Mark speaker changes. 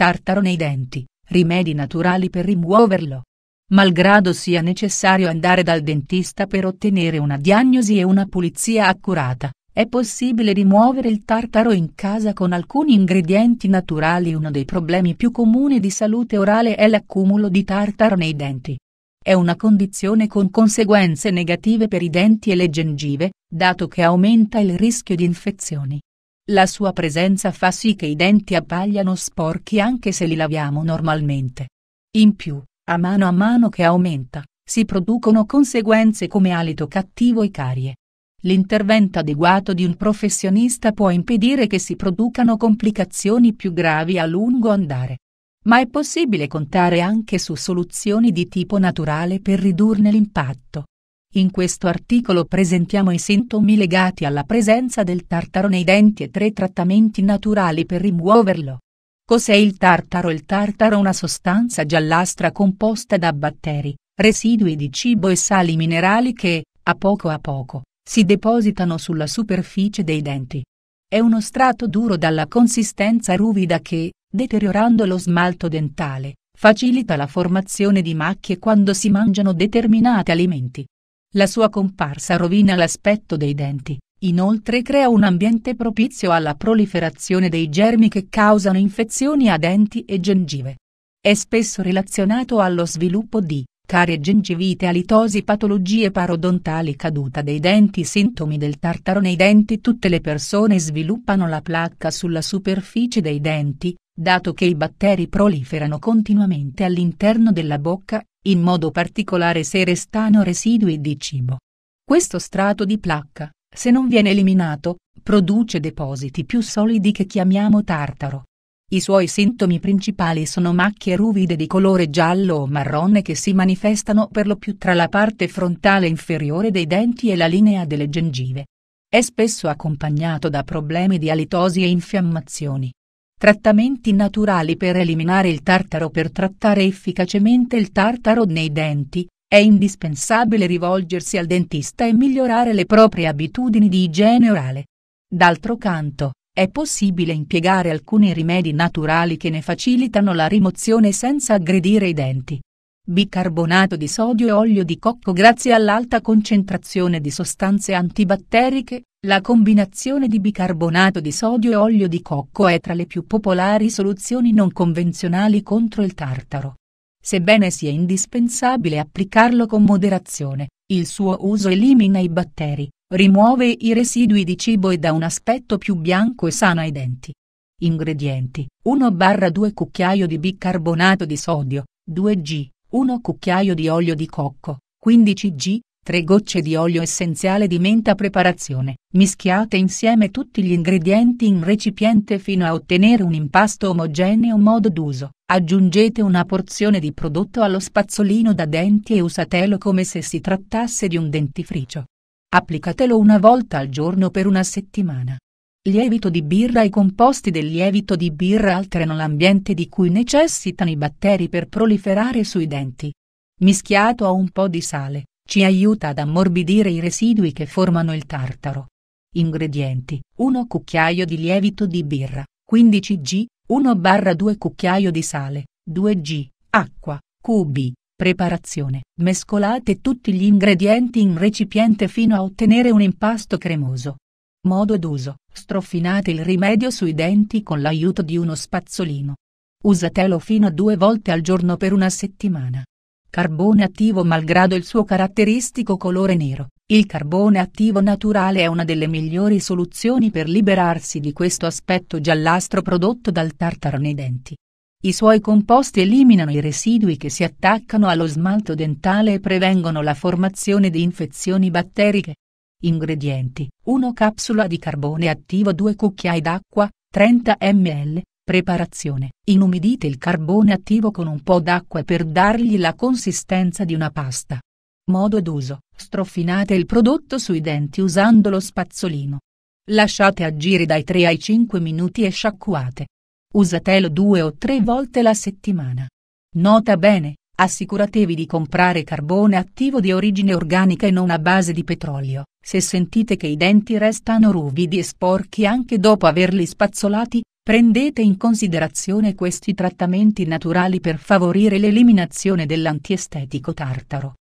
Speaker 1: tartaro nei denti, rimedi naturali per rimuoverlo. Malgrado sia necessario andare dal dentista per ottenere una diagnosi e una pulizia accurata, è possibile rimuovere il tartaro in casa con alcuni ingredienti naturali. Uno dei problemi più comuni di salute orale è l'accumulo di tartaro nei denti. È una condizione con conseguenze negative per i denti e le gengive, dato che aumenta il rischio di infezioni, la sua presenza fa sì che i denti appagliano sporchi anche se li laviamo normalmente. In più, a mano a mano che aumenta, si producono conseguenze come alito cattivo e carie. L'intervento adeguato di un professionista può impedire che si producano complicazioni più gravi a lungo andare. Ma è possibile contare anche su soluzioni di tipo naturale per ridurne l'impatto. In questo articolo presentiamo i sintomi legati alla presenza del tartaro nei denti e tre trattamenti naturali per rimuoverlo. Cos'è il tartaro? Il tartaro è una sostanza giallastra composta da batteri, residui di cibo e sali minerali che, a poco a poco, si depositano sulla superficie dei denti. È uno strato duro dalla consistenza ruvida che, deteriorando lo smalto dentale, facilita la formazione di macchie quando si mangiano determinati alimenti. La sua comparsa rovina l'aspetto dei denti, inoltre crea un ambiente propizio alla proliferazione dei germi che causano infezioni a denti e gengive. È spesso relazionato allo sviluppo di carie gengivite alitosi patologie parodontali caduta dei denti sintomi del tartaro nei denti tutte le persone sviluppano la placca sulla superficie dei denti, dato che i batteri proliferano continuamente all'interno della bocca in modo particolare se restano residui di cibo. Questo strato di placca, se non viene eliminato, produce depositi più solidi che chiamiamo tartaro. I suoi sintomi principali sono macchie ruvide di colore giallo o marrone che si manifestano per lo più tra la parte frontale inferiore dei denti e la linea delle gengive. È spesso accompagnato da problemi di alitosi e infiammazioni. Trattamenti naturali per eliminare il tartaro Per trattare efficacemente il tartaro nei denti, è indispensabile rivolgersi al dentista e migliorare le proprie abitudini di igiene orale. D'altro canto, è possibile impiegare alcuni rimedi naturali che ne facilitano la rimozione senza aggredire i denti. Bicarbonato di sodio e olio di cocco Grazie all'alta concentrazione di sostanze antibatteriche, la combinazione di bicarbonato di sodio e olio di cocco è tra le più popolari soluzioni non convenzionali contro il tartaro. Sebbene sia indispensabile applicarlo con moderazione, il suo uso elimina i batteri, rimuove i residui di cibo e dà un aspetto più bianco e sano ai denti. Ingredienti: 1-2 cucchiaio di bicarbonato di sodio, 2 g, 1 cucchiaio di olio di cocco, 15 g, 3 gocce di olio essenziale di menta preparazione, mischiate insieme tutti gli ingredienti in recipiente fino a ottenere un impasto omogeneo modo d'uso, aggiungete una porzione di prodotto allo spazzolino da denti e usatelo come se si trattasse di un dentifricio. Applicatelo una volta al giorno per una settimana. Lievito di birra I composti del lievito di birra alterano l'ambiente di cui necessitano i batteri per proliferare sui denti. Mischiato a un po' di sale, ci aiuta ad ammorbidire i residui che formano il tartaro. Ingredienti 1 cucchiaio di lievito di birra, 15 g, 1-2 cucchiaio di sale, 2 g, acqua, QB. Preparazione. Mescolate tutti gli ingredienti in recipiente fino a ottenere un impasto cremoso. Modo d'uso. Strofinate il rimedio sui denti con l'aiuto di uno spazzolino. Usatelo fino a due volte al giorno per una settimana. Carbone attivo Malgrado il suo caratteristico colore nero, il carbone attivo naturale è una delle migliori soluzioni per liberarsi di questo aspetto giallastro prodotto dal tartaro nei denti. I suoi composti eliminano i residui che si attaccano allo smalto dentale e prevengono la formazione di infezioni batteriche. Ingredienti 1 capsula di carbone attivo 2 cucchiai d'acqua, 30 ml, Preparazione. Inumidite il carbone attivo con un po' d'acqua per dargli la consistenza di una pasta. Modo d'uso. Strofinate il prodotto sui denti usando lo spazzolino. Lasciate agire dai 3 ai 5 minuti e sciacquate. Usatelo due o tre volte la settimana. Nota bene, assicuratevi di comprare carbone attivo di origine organica e non a base di petrolio. Se sentite che i denti restano ruvidi e sporchi anche dopo averli spazzolati, Prendete in considerazione questi trattamenti naturali per favorire l'eliminazione dell'antiestetico tartaro,